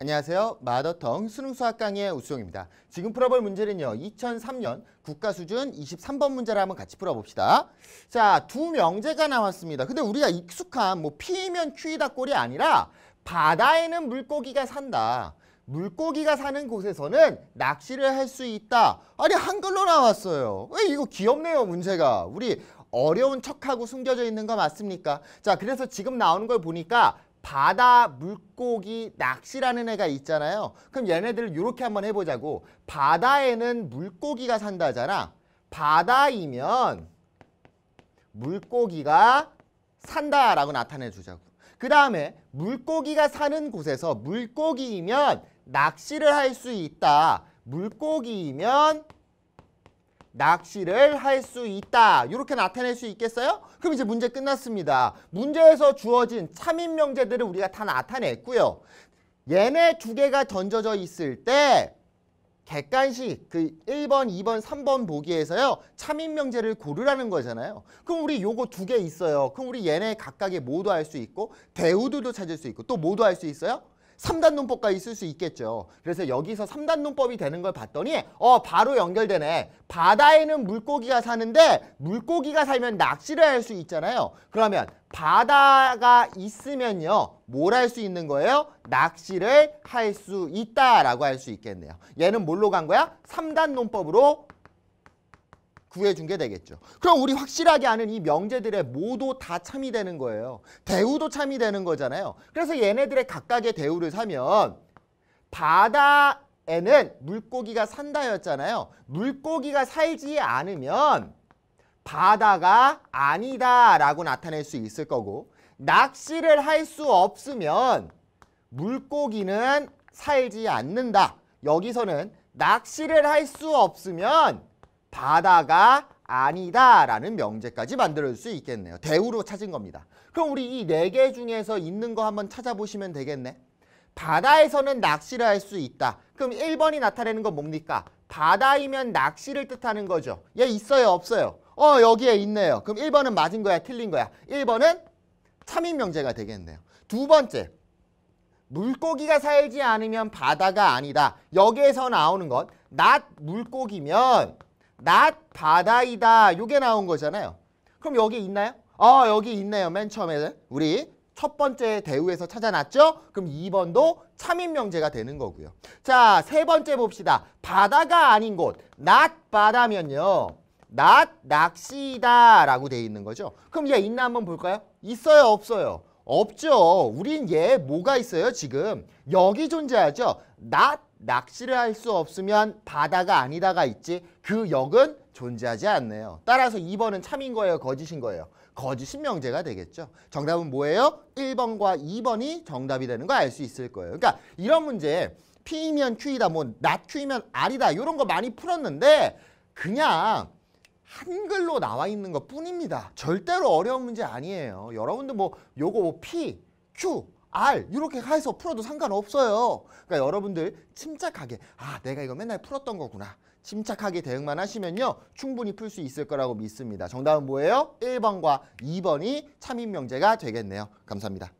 안녕하세요. 마더텅 수능 수학 강의 의 우수용입니다. 지금 풀어볼 문제는요. 2003년 국가 수준 23번 문제를 한번 같이 풀어봅시다. 자, 두 명제가 나왔습니다. 근데 우리가 익숙한 뭐 P면 Q이다 꼴이 아니라 바다에는 물고기가 산다. 물고기가 사는 곳에서는 낚시를 할 수 있다. 아니 한글로 나왔어요. 왜 이거 귀엽네요 문제가. 우리 어려운 척하고 숨겨져 있는 거 맞습니까? 자 그래서 지금 나오는 걸 보니까 바다 물고기 낚시라는 애가 있잖아요. 그럼 얘네들 이렇게 한번 해보자고. 바다에는 물고기가 산다잖아. 바다이면 물고기가 산다라고 나타내 주자고. 그 다음에 물고기가 사는 곳에서 물고기이면 낚시를 할 수 있다. 물고기이면 낚시를 할 수 있다. 이렇게 나타낼 수 있겠어요? 그럼 이제 문제 끝났습니다. 문제에서 주어진 참인명제들을 우리가 다 나타냈고요. 얘네 두 개가 던져져 있을 때 객관식 그 1번, 2번, 3번 보기에서요. 참인명제를 고르라는 거잖아요. 그럼 우리 요거 두 개 있어요. 그럼 우리 얘네 각각의 모두 할 수 있고 대우들도 찾을 수 있고 또 모두 할 수 있어요? 3단 논법과 있을 수 있겠죠. 그래서 여기서 3단 논법이 되는 걸 봤더니 어 바로 연결되네. 바다에는 물고기가 사는데 물고기가 살면 낚시를 할 수 있잖아요. 그러면 바다가 있으면요. 뭘 할 수 있는 거예요? 낚시를 할 수 있다라고 할 수 있겠네요. 얘는 뭘로 간 거야? 3단 논법으로 구해준 게 되겠죠. 그럼 우리 확실하게 아는 이 명제들의 모두다 참이 되는 거예요. 대우도 참이 되는 거잖아요. 그래서 얘네들의 각각의 대우를 사면 바다에는 물고기가 산다였잖아요. 물고기가 살지 않으면 바다가 아니다라고 나타낼 수 있을 거고 낚시를 할 수 없으면 물고기는 살지 않는다. 여기서는 낚시를 할 수 없으면 바다가 아니다라는 명제까지 만들 수 있겠네요. 대우로 찾은 겁니다. 그럼 우리 이 네 개 중에서 있는 거 한번 찾아보시면 되겠네. 바다에서는 낚시를 할 수 있다. 그럼 1번이 나타내는 건 뭡니까? 바다이면 낚시를 뜻하는 거죠. 얘 예, 있어요? 없어요? 어 여기에 있네요. 그럼 1번은 맞은 거야? 틀린 거야? 1번은 참인명제가 되겠네요. 두 번째, 물고기가 살지 않으면 바다가 아니다. 여기에서 나오는 것, 낫 물고기면 낮바다이다 요게 나온 거잖아요. 그럼 여기 있나요? 어, 여기 있네요. 맨 처음에는 우리 첫 번째 대우에서 찾아놨죠? 그럼 2번도 참인명제가 되는 거고요. 자, 세 번째 봅시다. 바다가 아닌 곳, 낮바다면요. 낮, 낚시다 라고 돼 있는 거죠. 그럼 얘 있나 한번 볼까요? 있어요, 없어요? 없죠. 우린 얘 뭐가 있어요, 지금? 여기 존재하죠? 낮, 낚시를 할 수 없으면 바다가 아니다가 있지 그 역은 존재하지 않네요. 따라서 2번은 참인 거예요, 거짓인 거예요. 거짓 신명제가 되겠죠. 정답은 뭐예요? 1번과 2번이 정답이 되는 거 알 수 있을 거예요. 그러니까 이런 문제 P이면 Q이다, 뭐 n o Q이면 R이다 이런 거 많이 풀었는데 그냥 한글로 나와 있는 것 뿐입니다. 절대로 어려운 문제 아니에요. 여러분도뭐 요거 뭐 P, Q 알 이렇게 해서 풀어도 상관없어요. 그러니까 여러분들 침착하게 아 내가 이거 맨날 풀었던 거구나. 침착하게 대응만 하시면요. 충분히 풀 수 있을 거라고 믿습니다. 정답은 뭐예요? 1번과 2번이 참인 명제가 되겠네요. 감사합니다.